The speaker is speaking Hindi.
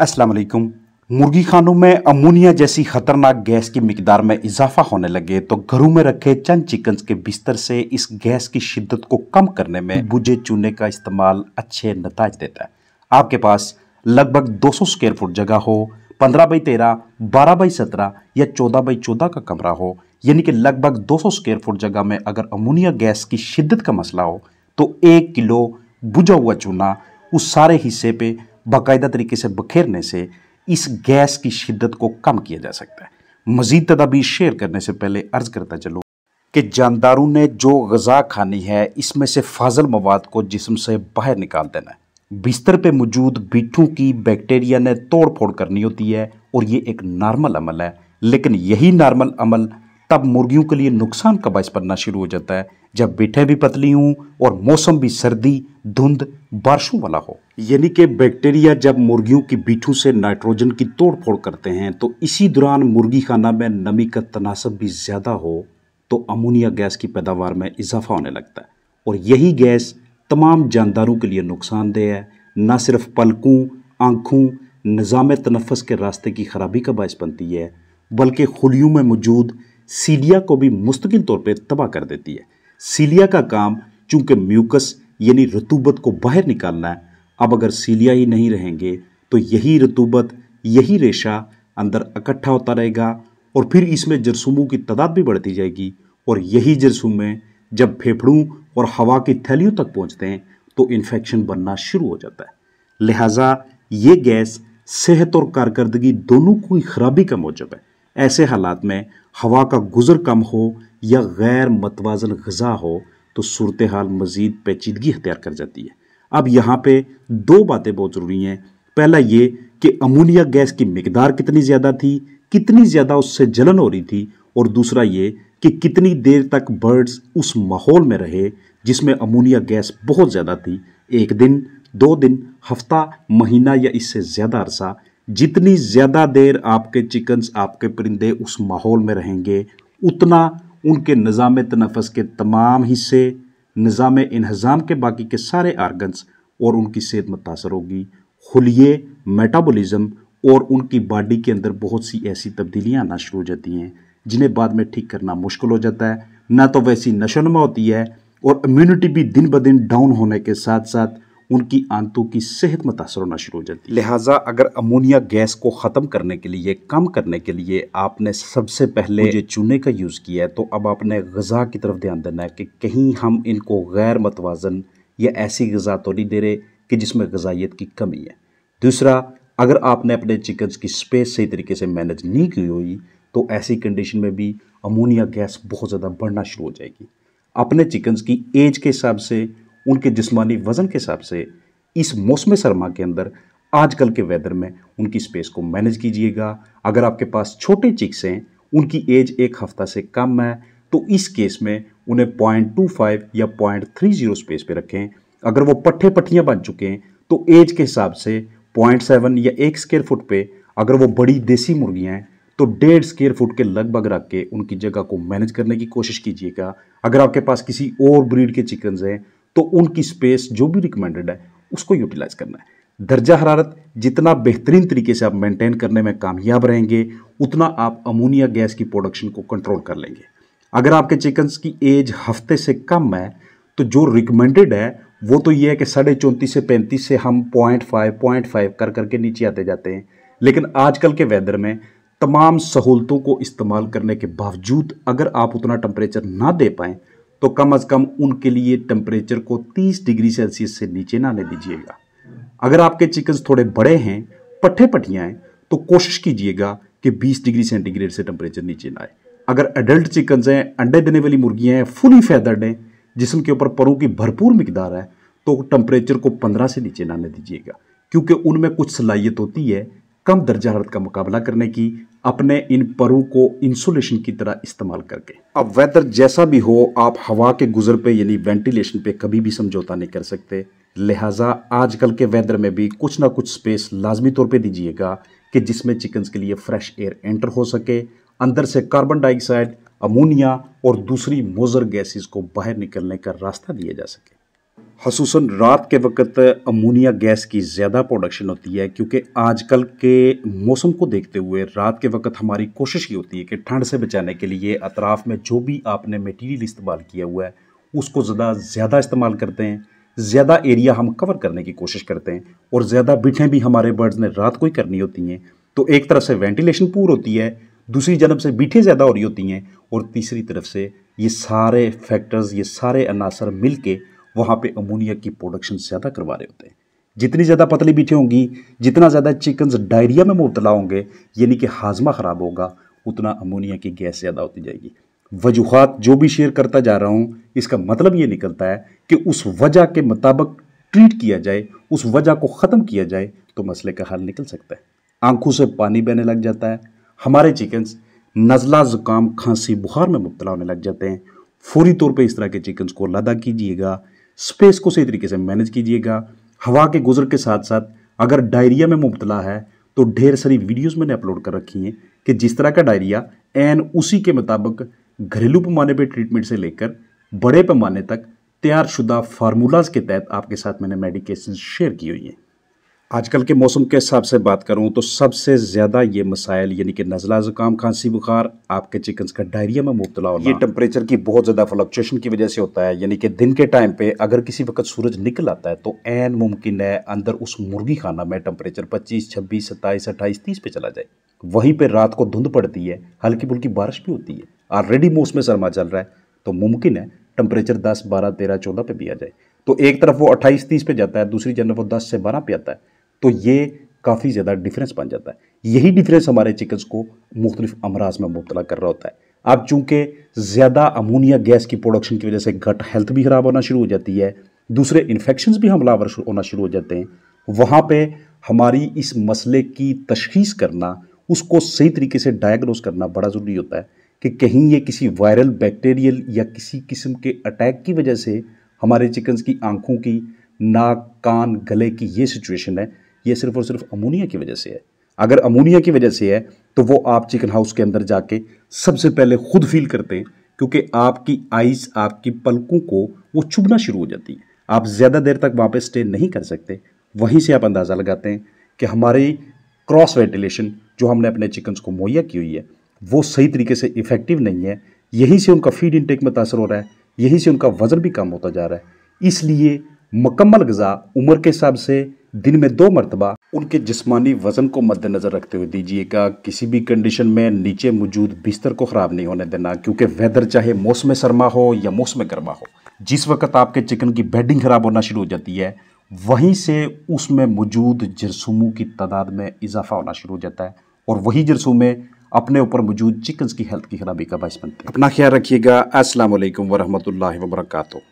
अस्सलाम वालेकुम मुर्गी खानों में अमोनिया जैसी खतरनाक गैस की मकदार में इजाफा होने लगे तो घरों में रखे चंद चिकन के बिस्तर से इस गैस की शिद्दत को कम करने में बुझे चूने का इस्तेमाल अच्छे नतज देता है आपके पास लगभग 200 स्क्वेयर फुट जगह हो 15 बाई 13, 12 बाई 17 या 14 बाई 14 का कमरा हो यानी कि लगभग 200 स्क्वेयर फुट जगह में अगर अमोनिया गैस की शिद्दत का मसला हो तो एक किलो बुझा हुआ चूना उस सारे हिस्से पे बाकायदा तरीके से बखेरने से इस गैस की शिद्दत को कम किया जा सकता है मजीद तदाबीर शेयर करने से पहले अर्ज़ करता चलो कि जानदारों ने जो गज़ा खानी है इसमें से फाजल मवाद को जिसम से बाहर निकाल देना है बिस्तर पे मौजूद बीठों की बैक्टीरिया ने तोड़ फोड़ करनी होती है और ये एक नॉर्मल अमल है लेकिन यही नॉर्मल अमल तब मुर्गियों के लिए नुकसान का बायस बनना शुरू हो जाता है जब बीठे भी पतली हों और मौसम भी सर्दी धुंध बारिशों वाला हो यानी कि बैक्टीरिया जब मुर्गियों की बीठों से नाइट्रोजन की तोड़फोड़ करते हैं तो इसी दौरान मुर्गी खाना में नमी का तनासब भी ज़्यादा हो तो अमोनिया गैस की पैदावार में इजाफा होने लगता है और यही गैस तमाम जानदारों के लिए नुकसानदेह है न सिर्फ पलकों आँखों निज़ाम तनफ़स के रास्ते की खराबी का बायस बनती है बल्कि खुलियों में मौजूद सीडिया को भी मुस्तकिल तौर पर तबाह कर देती है सीलिया का काम चूंकि म्यूकस यानी रतूबत को बाहर निकालना है अब अगर सीलिया ही नहीं रहेंगे तो यही रतूबत यही रेशा अंदर इकट्ठा होता रहेगा और फिर इसमें जरसूमों की तादाद भी बढ़ती जाएगी और यही जरसूमें जब फेफड़ों और हवा की थैलियों तक पहुँचते हैं तो इन्फेक्शन बनना शुरू हो जाता है लिहाजा ये गैस सेहत और कारकर्दगी दोनों की खराबी का मौजब है ऐसे हालात में हवा का गुजर कम हो या गैर मतवाजन गज़ा हो तो सूरत हाल मज़ीद पेचीदगी अख्तियार कर जाती है अब यहाँ पर दो बातें बहुत ज़रूरी हैं पहला ये कि अमोनिया गैस की मकदार कितनी ज़्यादा थी कितनी ज़्यादा उससे जलन हो रही थी और दूसरा ये कि कितनी देर तक बर्ड्स उस माहौल में रहे जिसमें अमोनिया गैस बहुत ज़्यादा थी एक दिन दो दिन हफ्ता महीना या इससे ज़्यादा अरसा जितनी ज़्यादा देर आपके चिकन्स आपके परिंदे उस माहौल में रहेंगे उतना उनके निज़ाम तनफस के तमाम हिस्से निज़ाम इन्हज़ाम के बाकी के सारे आर्गन्स और उनकी सेहत मुतासर होगी खुलिए मेटाबॉलिज्म और उनकी बॉडी के अंदर बहुत सी ऐसी तब्दीलियाँ आना शुरू हो जाती हैं जिन्हें बाद में ठीक करना मुश्किल हो जाता है ना तो वैसी नशोनमा होती है और इम्यूनिटी भी दिन ब दिन डाउन होने के साथ साथ उनकी आंतों की सेहत मुतासर होना शुरू हो जाती है लिहाजा अगर अमोनिया गैस को ख़त्म करने के लिए कम करने के लिए आपने सबसे पहले मुझे चूने का यूज़ किया है तो अब आपने गज़ा की तरफ ध्यान देना है कि कहीं हम इनको गैर मतवाजन या ऐसी गज़ा तो नहीं दे रहे कि जिसमें गजाइत की कमी है दूसरा अगर आपने अपने चिकन्स की स्पेस सही तरीके से मैनेज नहीं की हुई तो ऐसी कंडीशन में भी अमोनिया गैस बहुत ज़्यादा बढ़ना शुरू हो जाएगी अपने चिकन्स की एज के हिसाब से उनके जिस्मानी वज़न के हिसाब से इस मौसम सरमा के अंदर आजकल के वेदर में उनकी स्पेस को मैनेज कीजिएगा अगर आपके पास छोटे चिक्स हैं उनकी एज एक हफ्ता से कम है तो इस केस में उन्हें पॉइंट टू फाइव या पॉइंट थ्री जीरो स्पेस पे रखें अगर वो पट्ठे पट्टियाँ बन चुके हैं तो एज के हिसाब से पॉइंट सेवन या एक स्केयर फुट पे अगर वो बड़ी देसी मुर्गियाँ हैं तो डेढ़ स्केयर फुट के लगभग रख के उनकी जगह को मैनेज करने की कोशिश कीजिएगा अगर आपके पास किसी और ब्रीड के चिकन्स हैं तो उनकी स्पेस जो भी रिकमेंडेड है उसको यूटिलाइज करना है दर्जा हरारत जितना बेहतरीन तरीके से आप मेंटेन करने में कामयाब रहेंगे उतना आप अमोनिया गैस की प्रोडक्शन को कंट्रोल कर लेंगे अगर आपके चिकन्स की एज हफ्ते से कम है तो जो रिकमेंडेड है वो तो ये है कि साढ़े चौंतीस से पैंतीस से हम पॉइंट फाइव पॉइंट फाइव कर करके नीचे आते जाते हैं लेकिन आजकल के वेदर में तमाम सहूलतों को इस्तेमाल करने के बावजूद अगर आप उतना टम्परेचर ना दे पाएँ तो कम अज़ कम उनके लिए टेम्परेचर को 30 डिग्री सेल्सियस से नीचे ना ले दीजिएगा अगर आपके चिकन्स थोड़े बड़े हैं पट्ठे पटियाँ हैं तो कोशिश कीजिएगा कि 20 डिग्री सेंटीग्रेड से टेम्परेचर नीचे ना आए अगर एडल्ट चिकन्स हैं अंडे देने वाली मुर्गियाँ हैं फुली फैदर्ड हैं जिसम के ऊपर परों की भरपूर मकदार है तो टेम्परेचर को पंद्रह से नीचे ना ले दीजिएगा क्योंकि उनमें कुछ सलाहियत होती है कम दर्जा हरत का मुकाबला करने की अपने इन परों को इंसुलेशन की तरह इस्तेमाल करके अब वेदर जैसा भी हो आप हवा के गुजर पे यानी वेंटिलेशन पे कभी भी समझौता नहीं कर सकते लिहाजा आजकल के वेदर में भी कुछ ना कुछ स्पेस लाजमी तौर पे दीजिएगा कि जिसमें चिकन्स के लिए फ्रेश एयर एंटर हो सके अंदर से कार्बन डाइऑक्साइड अमोनिया और दूसरी मोजर गैसेस को बाहर निकलने का रास्ता दिया जा सके खसूस रात के वक्त अमोनिया गैस की ज़्यादा प्रोडक्शन होती है क्योंकि आजकल के मौसम को देखते हुए रात के वक्त हमारी कोशिश ये होती है कि ठंड से बचाने के लिए अतराफ़ में जो भी आपने मटेरियल इस्तेमाल किया हुआ है उसको ज़्यादा ज़्यादा इस्तेमाल करते हैं ज़्यादा एरिया हम कवर करने की कोशिश करते हैं और ज़्यादा बिठें भी हमारे बर्ड्स ने रात को ही करनी होती हैं तो एक तरफ से वेंटिलेशन पूर होती है दूसरी जन्म से बीठें ज़्यादा हो रही होती हैं और तीसरी तरफ से ये सारे फैक्टर्स ये सारे अनासर मिल के वहाँ पे अमोनिया की प्रोडक्शन ज़्यादा करवा रहे होते हैं जितनी ज़्यादा पतली बीठे होंगी जितना ज़्यादा चिकन्स डायरिया में मुबतला होंगे यानी कि हाजमा ख़राब होगा उतना अमोनिया की गैस ज़्यादा होती जाएगी वजूहत जो भी शेयर करता जा रहा हूँ इसका मतलब ये निकलता है कि उस वजह के मुताबिक ट्रीट किया जाए उस वजह को ख़त्म किया जाए तो मसले का हल निकल सकता है आंखों से पानी बहने लग जाता है हमारे चिकन्स नज़ला ज़ुकाम खांसी बुखार में मुबतला होने लग जाते हैं फौरी तौर पे इस तरह के चिकन्स को लदा कीजिएगा स्पेस को सही तरीके से मैनेज कीजिएगा हवा के गुजर के साथ साथ अगर डायरिया में मुबतला है तो ढेर सारी वीडियोस मैंने अपलोड कर रखी हैं कि जिस तरह का डायरिया एन उसी के मुताबिक घरेलू पैमाने पे ट्रीटमेंट से लेकर बड़े पैमाने तक तैयारशुदा फार्मूलाज के तहत आपके साथ मैंने मेडिकेशन शेयर की हुई हैं आजकल के मौसम के हिसाब से बात करूं तो सबसे ज़्यादा ये मसाइल यानी कि नज़ला ज़ुकाम खांसी बुखार आपके चिकन्स का डायरिया में मुबतला होना ये टेम्परेचर की बहुत ज़्यादा फ्लक्चुएशन की वजह से होता है यानी कि दिन के टाइम पे अगर किसी वक्त सूरज निकल आता है तो एन मुमकिन है अंदर उस मुर्गी खाना में टेम्परेचर पच्चीस छब्बीस सत्ताईस अट्ठाईस तीस पे चला जाए वहीं पर रात को धुंध पड़ती है हल्की फुल्की बारिश भी होती है ऑलरेडी मौसम सरमा चल रहा है तो मुमकिन है टेम्परेचर दस बारह तेरह चौदह पे भी आ जाए तो एक तरफ वो अट्ठाईस तीस पे जाता है दूसरी जनरफ वो दस से बारह पे आता है तो ये काफ़ी ज़्यादा डिफरेंस बन जाता है यही डिफरेंस हमारे चिकन्स को मुख्तलिफ अमराज में मुबतला कर रहा होता है अब चूँकि ज़्यादा अमोनिया गैस की प्रोडक्शन की वजह से घट हेल्थ भी ख़राब होना शुरू हो जाती है दूसरे इन्फेक्शन भी हमलावर होना शुरू हो जाते हैं वहाँ पर हमारी इस मसले की तशखीस करना उसको सही तरीके से डायग्नोज करना बड़ा ज़रूरी होता है कि कहीं ये किसी वायरल बैक्टीरियल या किसी किस्म के अटैक की वजह से हमारे चिकन्स की आंखों की नाक कान गले की ये सिचुएशन है ये सिर्फ और सिर्फ अमोनिया की वजह से है अगर अमोनिया की वजह से है तो वो आप चिकन हाउस के अंदर जाके सबसे पहले खुद फील करते हैं क्योंकि आपकी आइस आपकी पलकों को वो चुभना शुरू हो जाती है आप ज़्यादा देर तक वहाँ पर स्टे नहीं कर सकते वहीं से आप अंदाज़ा लगाते हैं कि हमारी क्रॉस वेंटिलेशन जो हमने अपने चिकन्स को मुहैया की हुई है वो सही तरीके से इफ़ेक्टिव नहीं है यहीं से उनका फीड इनटेक मुतासर हो रहा है यहीं से उनका वज़न भी कम होता जा रहा है इसलिए मकम्मल गज़ा उम्र के हिसाब से दिन में दो मरतबा उनके जिसमानी वजन को मद्देनजर रखते हुए दीजिएगा किसी भी कंडीशन में नीचे मौजूद बिस्तर को ख़राब नहीं होने देना क्योंकि वेदर चाहे मौसम सरमा हो या मौसम गर्मा हो जिस वक्त आपके चिकन की बेडिंग ख़राब होना शुरू हो जाती है वहीं से उसमें मौजूद जरसूमों की तादाद में इजाफा होना शुरू हो जाता है और वही जरसूमें अपने ऊपर मौजूद चिकन की हेल्थ की खराबी का बायस बनते हैं अपना ख्याल रखिएगा असल वरहमल वर्का